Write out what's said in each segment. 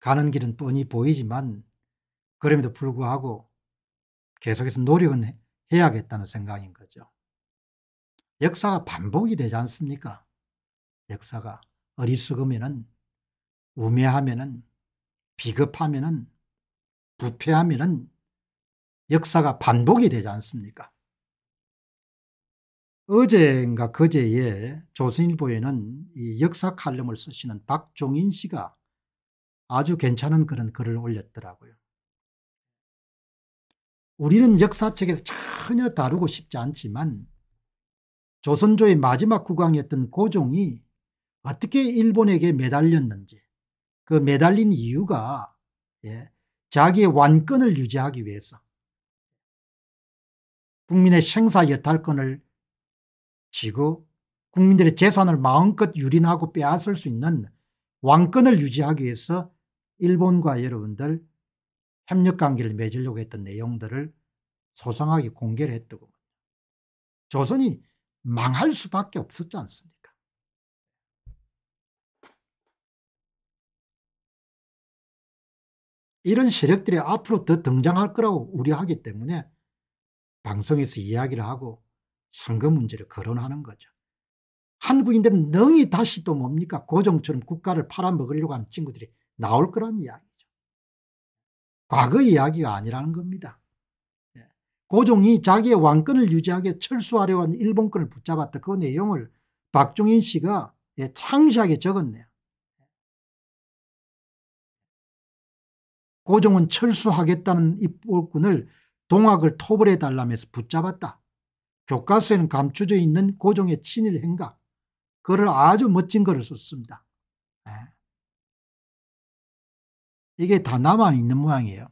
가는 길은 뻔히 보이지만 그럼에도 불구하고 계속해서 노력은 해야겠다는 생각인 거죠. 역사가 반복이 되지 않습니까? 역사가 어리숙으면은 우매하면은 비겁하면은 부패하면은 역사가 반복이 되지 않습니까? 어제인가 그제에 조선일보에는 이 역사 칼럼을 쓰시는 박종인 씨가 아주 괜찮은 그런 글을 올렸더라고요. 우리는 역사책에서 전혀 다루고 싶지 않지만 조선조의 마지막 국왕이었던 고종이 어떻게 일본에게 매달렸는지 그 매달린 이유가 예, 자기의 완권을 유지하기 위해서 국민의 생사 여탈권을 쥐고 국민들의 재산을 마음껏 유린하고 빼앗을 수 있는 왕권을 유지하기 위해서 일본과 여러분들 협력 관계를 맺으려고 했던 내용들을 소상하게 공개를 했더군요. 조선이 망할 수밖에 없었지 않습니까? 이런 세력들이 앞으로 더 등장할 거라고 우려하기 때문에 방송에서 이야기를 하고 선거 문제를 거론하는 거죠. 한국인들은 능히 다시 또 뭡니까? 고정처럼 국가를 팔아먹으려고 하는 친구들이 나올 그런 이야기죠. 과거 이야기가 아니라는 겁니다. 예. 고종이 자기의 왕권을 유지하게 철수하려 한 일본권을 붙잡았다. 그 내용을 박종인 씨가 예, 창시하게 적었네요. 고종은 철수하겠다는 입법군을 동학을 토벌해 달라면서 붙잡았다. 교과서에는 감추져 있는 고종의 친일 행각. 그를 아주 멋진 글을 썼습니다. 네. 이게 다 남아있는 모양이에요.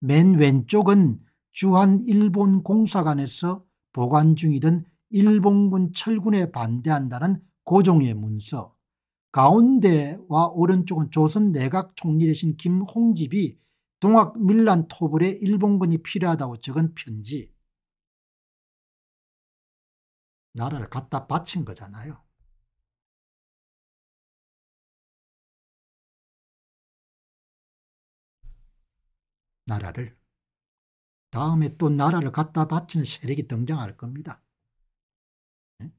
맨 왼쪽은 주한 일본 공사관에서 보관 중이던 일본군 철군에 반대한다는 고종의 문서, 가운데와 오른쪽은 조선 내각 총리 대신 김홍집이 동학 밀란 토벌에 일본군이 필요하다고 적은 편지. 나라를 갖다 바친 거잖아요. 나라를. 다음에 또 나라를 갖다 바치는 세력이 등장할 겁니다. 예?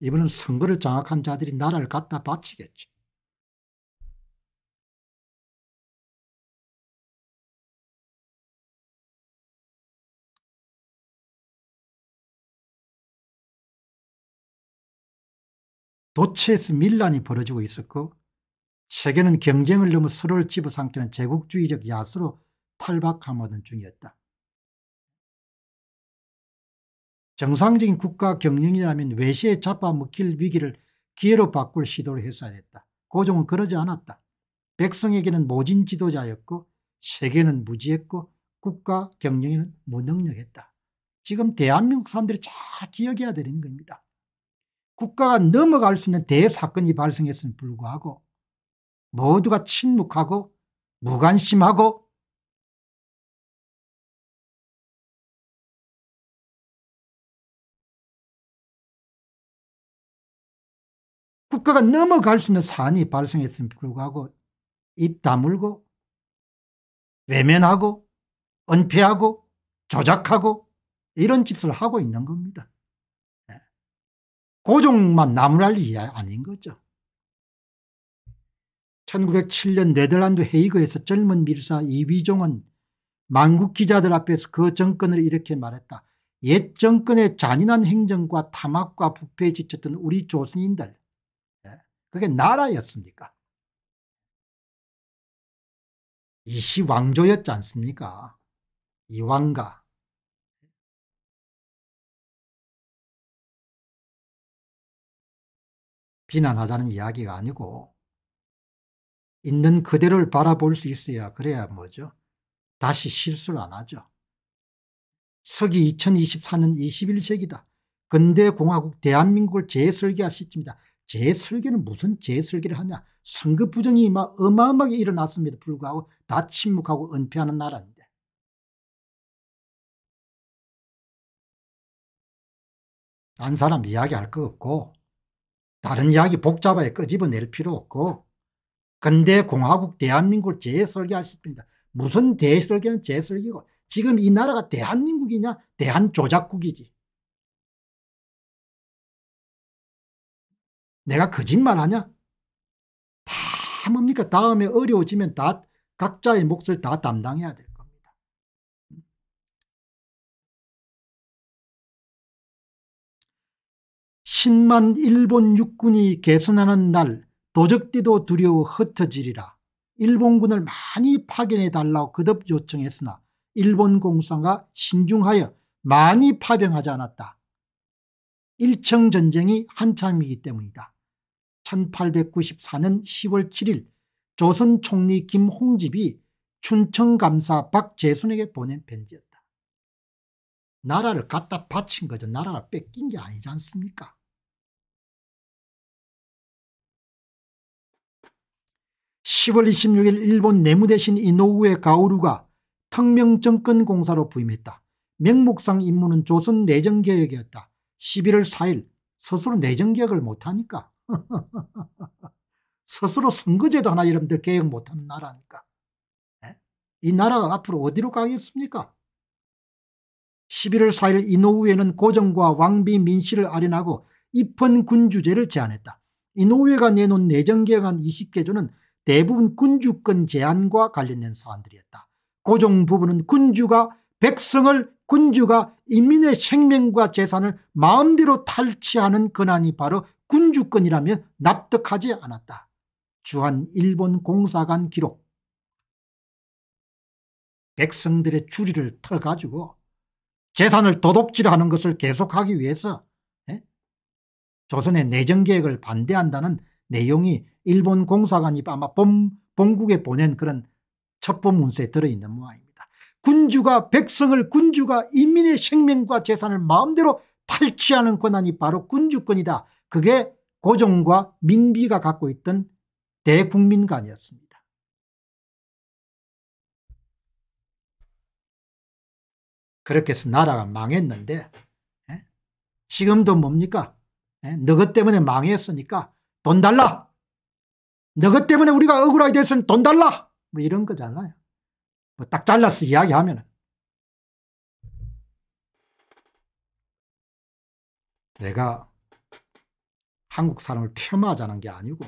이번은 선거를 장악한 자들이 나라를 갖다 바치겠죠. 도체에서 밀란이 벌어지고 있었고 세계는 경쟁을 넘어 서로를 집어삼키는 제국주의적 야수로 탈박하마던 중이었다. 정상적인 국가 경영이라면 외시에 잡아먹힐 위기를 기회로 바꿀 시도를 했어야 했다. 고종은 그 그러지 않았다. 백성에게는 모진 지도자였고 세계는 무지했고 국가 경영에는 무능력했다. 지금 대한민국 사람들이 잘 기억해야 되는 겁니다. 국가가 넘어갈 수 있는 대사건이 발생했음 불구하고 모두가 침묵하고 무관심하고 국가가 넘어갈 수 있는 사안이 발생했음에 불구하고 입 다물고 외면하고 은폐하고 조작하고 이런 짓을 하고 있는 겁니다. 예. 고종만 나무랄 일이 아닌 거죠. 1907년 네덜란드 헤이그에서 젊은 밀사 이위종은 만국 기자들 앞에서 그 정권을 이렇게 말했다. 옛 정권의 잔인한 행정과 탐악과 부패에 지쳤던 우리 조선인들 그게 나라였습니까? 이시 왕조였지 않습니까? 이왕가. 비난하자는 이야기가 아니고 있는 그대로를 바라볼 수 있어야 그래야 뭐죠? 다시 실수를 안 하죠. 서기 2024년 21세기다. 근대공화국 대한민국을 재설계할 시점이다. 재설계는 무슨 재설계를 하냐. 상급 부정이 어마어마하게 일어났습니다. 불구하고 다 침묵하고 은폐하는 나라인데. 딴 사람 이야기할 거 없고 다른 이야기 복잡하게 끄집어낼 필요 없고 근대 공화국 대한민국을 재설계할 수 있습니다. 무슨 대설계는 재설계고 지금 이 나라가 대한민국이냐 대한조작국이지. 내가 거짓말하냐? 다 뭡니까? 다음에 어려워지면 다 각자의 몫을 다 담당해야 될 겁니다. 신만 일본 육군이 개선하는 날 도적띠도 두려워 흩어지리라. 일본군을 많이 파견해 달라고 거듭 요청했으나 일본 공사가 신중하여 많이 파병하지 않았다. 일청 전쟁이 한참이기 때문이다. 1894년 10월 7일 조선 총리 김홍집이 춘천감사 박재순에게 보낸 편지였다. 나라를 갖다 바친 거죠. 나라를 뺏긴 게 아니지 않습니까? 1 0월2 6일 일본 내무대신 이노우의 가오루가 특명정권공사로 부임했다. 명목상 임무는 조선 내정개혁이었다. 1 1월4일 스스로 내정개혁을 못하니까 스스로 선거제도 하나 여러분들 개혁 못하는 나라니까. 네? 이 나라가 앞으로 어디로 가겠습니까? 11월 4일 이노우에는 고정과 왕비 민씨를 아련하고 입헌 군주제를 제안했다. 이노우에가 내놓은 내정개혁안 20개조는 대부분 군주권 제한과 관련된 사안들이었다. 고정 부분은 군주가 백성을 군주가 인민의 생명과 재산을 마음대로 탈취하는 권한이 바로 군주권이라며 납득하지 않았다. 주한 일본 공사관 기록 백성들의 주리를 털가지고 재산을 도둑질하는 것을 계속하기 위해서 예? 조선의 내정계획을 반대한다는 내용이 일본 공사관이 아마 본, 본국에 보낸 그런 첩보 문서에 들어있는 모양입니다. 군주가 백성을 군주가 인민의 생명과 재산을 마음대로 탈취하는 권한이 바로 군주권이다. 그게 고종과 민비가 갖고 있던 대국민관이었습니다. 그렇게 해서 나라가 망했는데 에? 예? 지금도 뭡니까? 에? 예? 너거 때문에 망했으니까 돈 달라. 너거 때문에 우리가 억울하게 됐으면 돈 달라. 뭐 이런 거잖아요. 뭐딱 잘라서 이야기하면 내가 한국 사람을 폄하하자는 게 아니고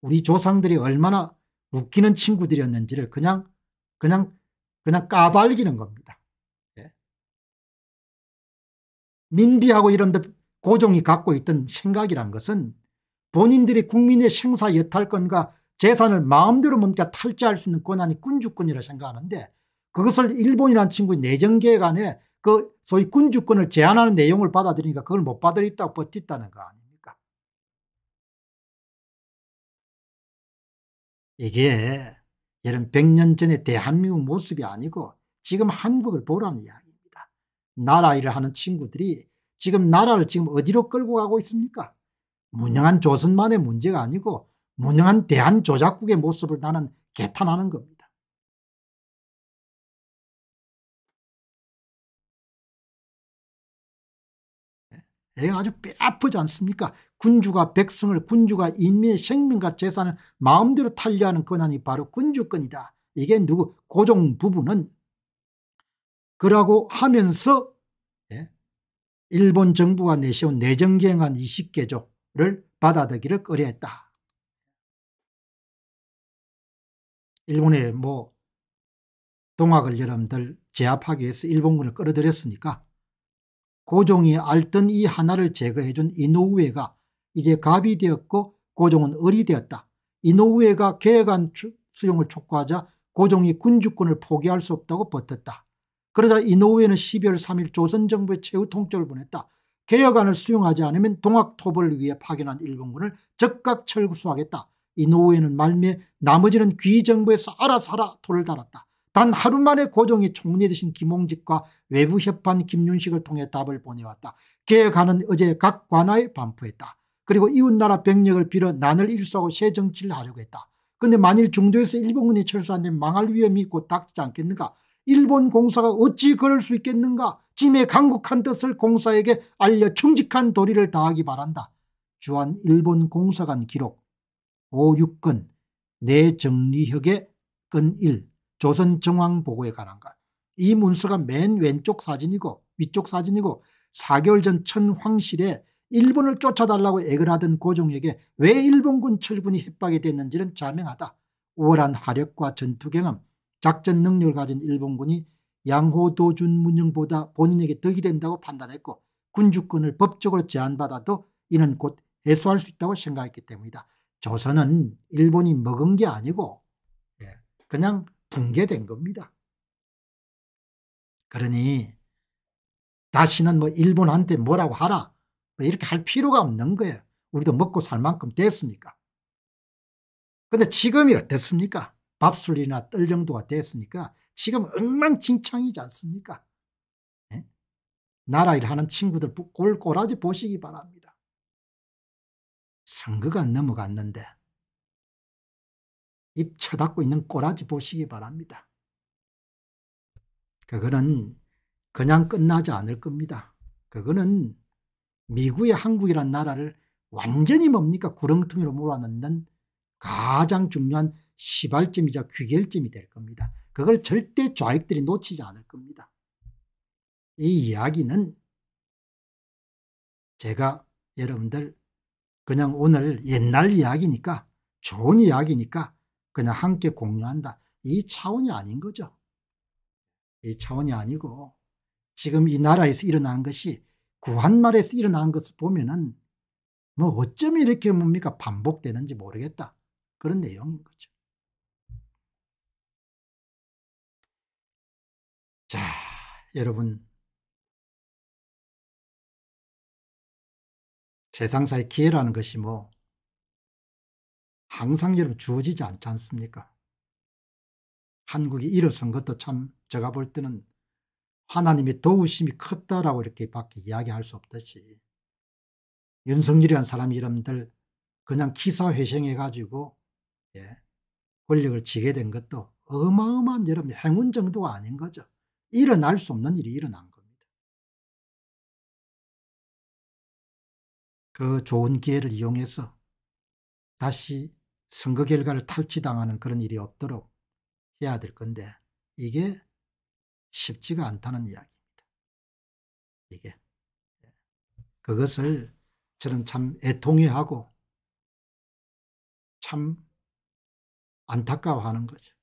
우리 조상들이 얼마나 웃기는 친구들이었는지를 그냥 그냥 그냥 까발기는 겁니다. 예. 민비하고 이런 데 고종이 갖고 있던 생각이란 것은 본인들이 국민의 생사 여탈권과 재산을 마음대로 뭡니까 탈취할 수 있는 권한이 군주권이라 생각하는데 그것을 일본이라는 친구의 내정개혁 안에 그 소위 군주권을 제한하는 내용을 받아들이니까 그걸 못 받아들였다고 버텼다는 거 아닙니까? 이게 예를 100년 전에 대한민국 모습이 아니고 지금 한국을 보라는 이야기입니다. 나라 일을 하는 친구들이 지금 나라를 지금 어디로 끌고 가고 있습니까? 문양한 조선만의 문제가 아니고 무능한 대한조작국의 모습을 나는 개탄하는 겁니다. 이거 예, 아주 뼈 아프지 않습니까? 군주가 백성을 군주가 인민의 생명과 재산을 마음대로 탈려하는 권한이 바로 군주권이다. 이게 누구 고종 부부는 그러고 하면서 예, 일본 정부가 내세운 내정기행안 20개조를 받아들기를 꺼려했다. 일본의 뭐 동학을 여러분들 제압하기 위해서 일본군을 끌어들였으니까 고종이 알던 이 하나를 제거해준 이노우에가 이제 갑이 되었고 고종은 을이 되었다. 이노우에가 계획안 수용을 촉구하자 고종이 군주권을 포기할 수 없다고 버텼다. 그러자 이노우에는 12월 3일 조선정부에 최후 통첩을 보냈다. 개혁안을 수용하지 않으면 동학토벌을 위해 파견한 일본군을 적각 철수하겠다. 이 노후에는 말미에 나머지는 귀정부에서 알아서라 돌을 달았다. 단 하루 만에 고종이 총리 되신 김홍집과 외부 협반 김윤식을 통해 답을 보내왔다. 개혁하는 어제 각 관하에 반포했다. 그리고 이웃나라 병력을 빌어 난을 일수하고 새 정치를 하려고 했다. 근데 만일 중도에서 일본군이 철수한데 망할 위험이 곧 닥치지 않겠는가? 일본 공사가 어찌 그럴 수 있겠는가? 짐의 강국한 뜻을 공사에게 알려 충직한 도리를 다하기 바란다. 주한 일본 공사관 기록 오육근, 내정리혁의 끈 1, 조선정황보고에 관한 것. 이 문서가 맨 왼쪽 사진이고 위쪽 사진이고 4개월 전 천황실에 일본을 쫓아달라고 애를 하던 고종에게 왜 일본군 철군이 협박이 됐는지는 자명하다. 우월한 화력과 전투 경험, 작전 능력을 가진 일본군이 양호도준 문영보다 본인에게 덕이 된다고 판단했고 군주권을 법적으로 제한받아도 이는 곧 해소할 수 있다고 생각했기 때문이다. 조선은 일본이 먹은 게 아니고 예, 그냥 붕괴된 겁니다. 그러니 다시는 뭐 일본한테 뭐라고 하라 뭐 이렇게 할 필요가 없는 거예요. 우리도 먹고 살 만큼 됐으니까. 근데 지금이 어땠습니까? 밥술이나 떨 정도가 됐으니까 지금 엉망진창이지 않습니까? 네? 나라 일하는 친구들 꼴꼬라지 보시기 바랍니다. 선거가 넘어갔는데 입 쳐닫고 있는 꼬라지 보시기 바랍니다. 그거는 그냥 끝나지 않을 겁니다. 그거는 미국의 한국이란 나라를 완전히 뭡니까 구렁텅이로 몰아넣는 가장 중요한 시발점이자 귀결점이 될 겁니다. 그걸 절대 좌익들이 놓치지 않을 겁니다. 이 이야기는 제가 여러분들 그냥 오늘 옛날 이야기니까 좋은 이야기니까 그냥 함께 공유한다. 이 차원이 아닌 거죠. 이 차원이 아니고 지금 이 나라에서 일어나 것이 구한말에서 일어나 것을 보면은 뭐 어쩜 이렇게 뭡니까 반복되는지 모르겠다. 그런 내용인 거죠. 자, 여러분 세상사의 기회라는 것이 뭐 항상 여러분 주어지지 않지 않습니까? 한국이 일어선 것도 참 제가 볼 때는 하나님의 도우심이 컸다라고 이렇게 밖에 이야기할 수 없듯이 윤석열이라는 사람이 여러분들 그냥 기사회생해가지고 예, 권력을 지게 된 것도 어마어마한 여러분 행운 정도가 아닌 거죠. 일어날 수 없는 일이 일어난 그 좋은 기회를 이용해서 다시 선거 결과를 탈취당하는 그런 일이 없도록 해야 될 건데 이게 쉽지가 않다는 이야기입니다. 이게 그것을 저는 참 애통해 하고 참 안타까워하는 거죠.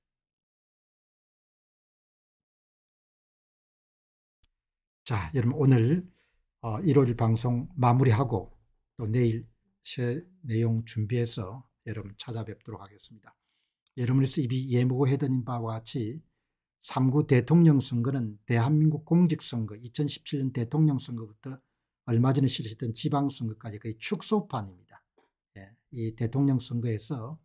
자, 여러분 오늘 어, 일요일 방송 마무리하고 또 내일 새 내용 준비해서 여러분 찾아뵙도록 하겠습니다. 여러분에서 입이 예무고해드린 바와 같이 3구 대통령 선거는 대한민국 공직선거 2017년 대통령 선거부터 얼마 전에 실시된 지방선거까지 거의 축소판입니다. 예, 이 대통령 선거에서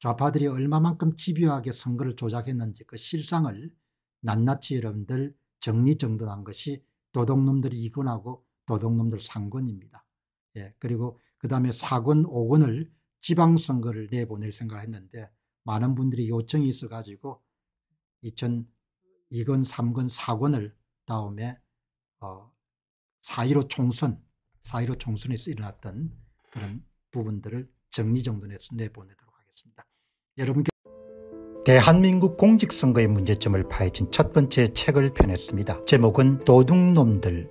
좌파들이 얼마만큼 집요하게 선거를 조작했는지 그 실상을 낱낱이 여러분들 정리정돈한 것이 도둑놈들이 이군하고 도둑놈들 상권입니다. 예, 그리고 그 다음에 4권 5권을 지방선거를 내보낼 생각을 했는데 많은 분들이 요청이 있어가지고 2002권 3권 4권을 다음에 어, 4.15 총선 4.15 총선에서 일어났던 그런 부분들을 정리정돈해서 내보내도록 하겠습니다. 여러분께 대한민국 공직선거의 문제점을 파헤친 첫 번째 책을 펴냈습니다. 제목은 도둑놈들